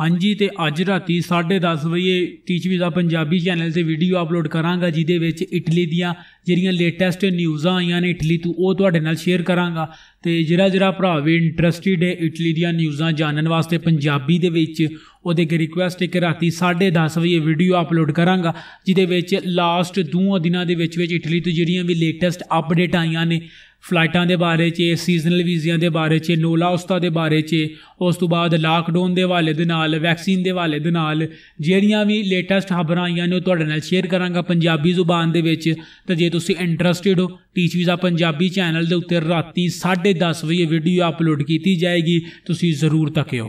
ਹਾਂਜੀ ਤੇ ਅੱਜ ਰਾਤੀ 10:30 ਵਜੇ ਟੀਚਵੀ ਦਾ ਪੰਜਾਬੀ ਚੈਨਲ ਤੇ ਵੀਡੀਓ ਅਪਲੋਡ ਕਰਾਂਗਾ ਜਿਹਦੇ ਵਿੱਚ ਇਟਲੀ ਦੀਆਂ ਜਿਹੜੀਆਂ ਲੇਟੈਸਟ ਨਿਊਜ਼ਾਂ ਆਈਆਂ ਨੇ ਇਟਲੀ ਤੋਂ ਉਹ ਤੁਹਾਡੇ ਨਾਲ ਸ਼ੇਅਰ ਕਰਾਂਗਾ ਤੇ ਜਿਹੜਾ ਜਿਹੜਾ ਭਰਾ ਵੀ ਇੰਟਰਸਟਿਡ ਹੈ ਇਟਲੀ ਦੀਆਂ ਨਿਊਜ਼ਾਂ ਜਾਣਨ ਵਾਸਤੇ ਪੰਜਾਬੀ ਦੇ ਵਿੱਚ ਉਹਦੇ ਕੇ ਰਿਕੁਐਸਟ ਹੈ ਕਿ ਰਾਤੀ 10:30 ਵਜੇ ਵੀਡੀਓ ਅਪਲੋਡ ਕਰਾਂਗਾ ਜਿਹਦੇ ਵਿੱਚ ਲਾਸਟ ਦੋ ਦਿਨਾਂ ਦੇ ਵਿੱਚ ਵਿੱਚ ਇਟਲੀ ਤੋਂ ਜਿਹੜੀਆਂ ਵੀ ਲੇਟੈਸਟ ਅਪਡੇਟ ਆਈਆਂ ਨੇ ਫਲਾਈਟਾਂ ਦੇ ਬਾਰੇ 'ਚ ਸੀਜ਼ਨਲ ਵੀਜ਼ਿਆਂ ਦੇ ਬਾਰੇ 'ਚ ਨੋਲਾ ਉਸਤਾ ਦੇ ਬਾਰੇ 'ਚ ਉਸ ਤੋਂ ਬਾਅਦ ਲਾਕਡਾਊਨ ਦੇ ਹਵਾਲੇ ਦੇ ਨਾਲ ਵੈਕਸੀਨ ਦੇ ਹਵਾਲੇ ਦੇ ਨਾਲ ਜਿਹੜੀਆਂ ਵੀ ਲੇਟੈਸਟ ਖਬਰਾਂ ਆਈਆਂ ਨੇ ਉਹ ਤੁਹਾਡੇ ਨਾਲ ਸ਼ੇਅਰ ਕਰਾਂਗਾ ਪੰਜਾਬੀ ਜ਼ੁਬਾਨ ਦੇ ਵਿੱਚ ਤਾਂ ਜੇ ਤੁਸੀਂ ਇੰਟਰਸਟਿਡ ਹੋ ਟੀਚ ਵੀਜ਼ਾ ਪੰਜਾਬੀ ਚੈਨਲ ਦੇ ਉੱਤੇ ਰਾਤੀ 10:30 ਵਜੇ ਵੀਡੀਓ ਅਪਲੋਡ ਕੀਤੀ ਜਾਏਗੀ ਤੁਸੀਂ ਜ਼ਰੂਰ ਤੱਕਿਓ